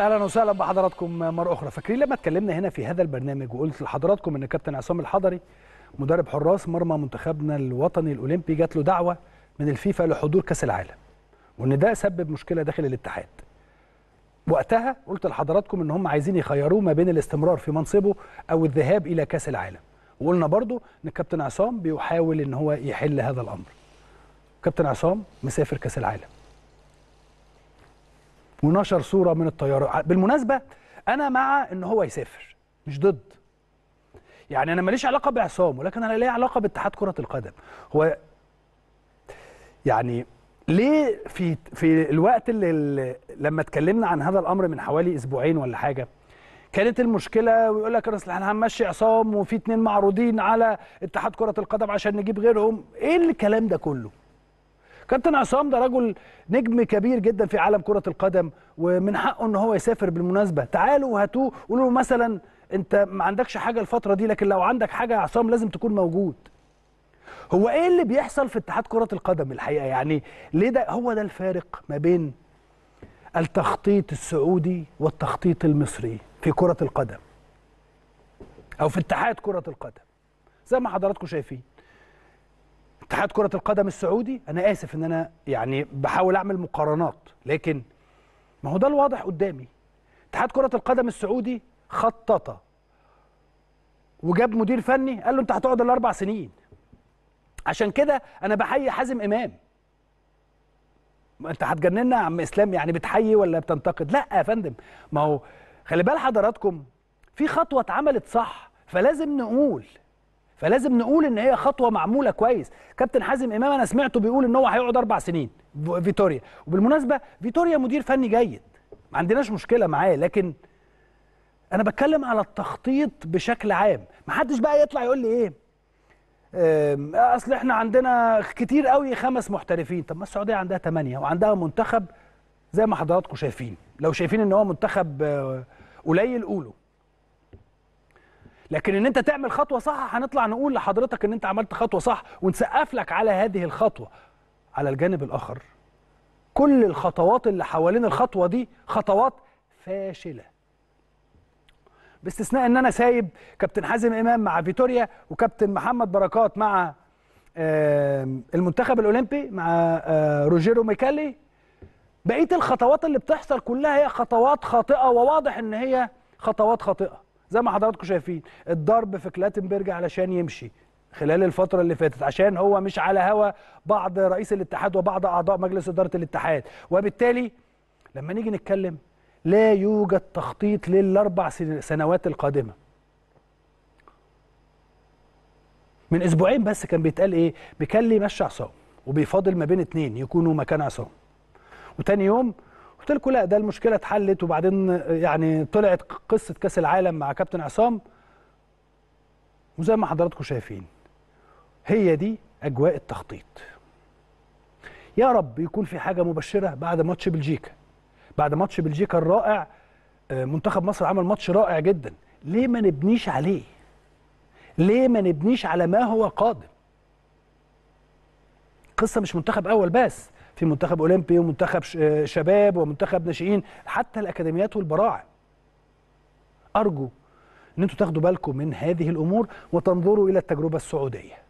اهلا وسهلا بحضراتكم مره اخرى فاكرين لما اتكلمنا هنا في هذا البرنامج وقلت لحضراتكم ان كابتن عصام الحضري مدرب حراس مرمى منتخبنا الوطني الاولمبي جات له دعوه من الفيفا لحضور كاس العالم وان ده سبب مشكله داخل الاتحاد وقتها قلت لحضراتكم ان هم عايزين يخيروه ما بين الاستمرار في منصبه او الذهاب الى كاس العالم وقلنا برضو ان الكابتن عصام بيحاول ان هو يحل هذا الامر كابتن عصام مسافر كاس العالم ونشر صوره من الطياره بالمناسبه انا مع ان هو يسافر مش ضد يعني انا ماليش علاقه بعصام ولكن انا ليه علاقه باتحاد كره القدم هو يعني ليه في في الوقت اللي, اللي لما اتكلمنا عن هذا الامر من حوالي اسبوعين ولا حاجه كانت المشكله ويقول لك اصل احنا هنمشي عصام وفي اتنين معروضين على اتحاد كره القدم عشان نجيب غيرهم ايه الكلام ده كله كابتن عصام ده رجل نجم كبير جدا في عالم كره القدم ومن حقه ان هو يسافر بالمناسبه تعالوا وهاتوه قولوا له مثلا انت ما عندكش حاجه الفتره دي لكن لو عندك حاجه يا عصام لازم تكون موجود هو ايه اللي بيحصل في اتحاد كره القدم الحقيقه يعني ليه ده هو ده الفارق ما بين التخطيط السعودي والتخطيط المصري في كره القدم او في اتحاد كره القدم زي ما حضراتكم شايفين اتحاد كرة القدم السعودي أنا آسف إن أنا يعني بحاول أعمل مقارنات لكن ما هو ده الواضح قدامي اتحاد كرة القدم السعودي خطط وجاب مدير فني قال له أنت هتقعد الأربع سنين عشان كده أنا بحيي حازم إمام أنت هتجننا يا عم إسلام يعني بتحيي ولا بتنتقد لا يا فندم ما هو خلي بال حضراتكم في خطوة اتعملت صح فلازم نقول فلازم نقول ان هي خطوه معموله كويس كابتن حازم امام انا سمعته بيقول ان هو هيقعد اربع سنين فيتوريا وبالمناسبه فيتوريا مدير فني جيد ما عندناش مشكله معاه لكن انا بتكلم على التخطيط بشكل عام ما حدش بقى يطلع يقول لي ايه اصل احنا عندنا كتير قوي خمس محترفين طب ما السعوديه عندها ثمانيه وعندها منتخب زي ما حضراتكم شايفين لو شايفين ان هو منتخب آه، قليل قولوا لكن ان انت تعمل خطوه صح هنطلع نقول لحضرتك ان انت عملت خطوه صح ونسقف لك على هذه الخطوه على الجانب الاخر كل الخطوات اللي حوالين الخطوه دي خطوات فاشله باستثناء ان انا سايب كابتن حازم امام مع فيتوريا وكابتن محمد بركات مع المنتخب الاولمبي مع روجيرو ميكالي بقيه الخطوات اللي بتحصل كلها هي خطوات خاطئه وواضح ان هي خطوات خاطئه زي ما حضراتكم شايفين الضرب في كلاتنبرج علشان يمشي خلال الفترة اللي فاتت عشان هو مش على هوا بعض رئيس الاتحاد وبعض أعضاء مجلس إدارة الاتحاد وبالتالي لما نيجي نتكلم لا يوجد تخطيط للأربع سنوات القادمة من أسبوعين بس كان بيتقال إيه بيكلم مشي عصام وبيفاضل ما بين اتنين يكونوا مكان عصام وتاني يوم قلت لكم لا ده المشكله اتحلت وبعدين يعني طلعت قصه كاس العالم مع كابتن عصام وزي ما حضراتكم شايفين هي دي اجواء التخطيط يا رب يكون في حاجه مبشره بعد ماتش بلجيكا بعد ماتش بلجيكا الرائع آه، منتخب مصر عمل ماتش رائع جدا ليه ما نبنيش عليه ليه ما نبنيش على ما هو قادم قصه مش منتخب اول بس في منتخب اولمبي ومنتخب آه، شباب ومنتخب ناشئين حتى الاكاديميات والبراعم ارجو ان انتم تاخدوا بالكم من هذه الامور وتنظروا الى التجربه السعوديه